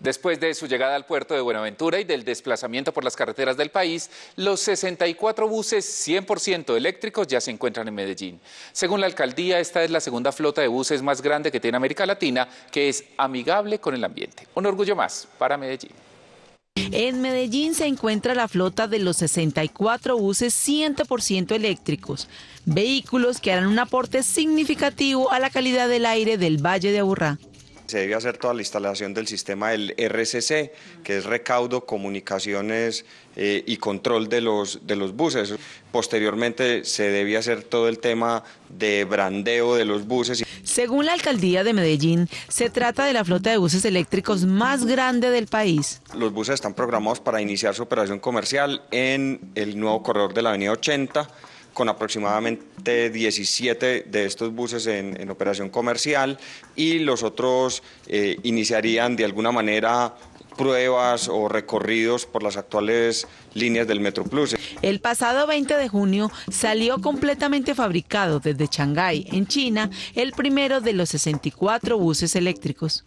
Después de su llegada al puerto de Buenaventura y del desplazamiento por las carreteras del país, los 64 buses 100% eléctricos ya se encuentran en Medellín. Según la alcaldía, esta es la segunda flota de buses más grande que tiene América Latina, que es amigable con el ambiente. Un orgullo más para Medellín. En Medellín se encuentra la flota de los 64 buses 100% eléctricos, vehículos que harán un aporte significativo a la calidad del aire del Valle de Aburrá. Se debe hacer toda la instalación del sistema del RCC, que es recaudo, comunicaciones eh, y control de los, de los buses. Posteriormente se debía hacer todo el tema de brandeo de los buses. Según la alcaldía de Medellín, se trata de la flota de buses eléctricos más grande del país. Los buses están programados para iniciar su operación comercial en el nuevo corredor de la Avenida 80 con aproximadamente 17 de estos buses en, operación comercial y los otros eh, iniciarían de alguna manera pruebas o recorridos por las actuales líneas del Metro Plus. El pasado 20 de junio salió completamente fabricado desde Shanghái, en China, el primero de los 64 buses eléctricos.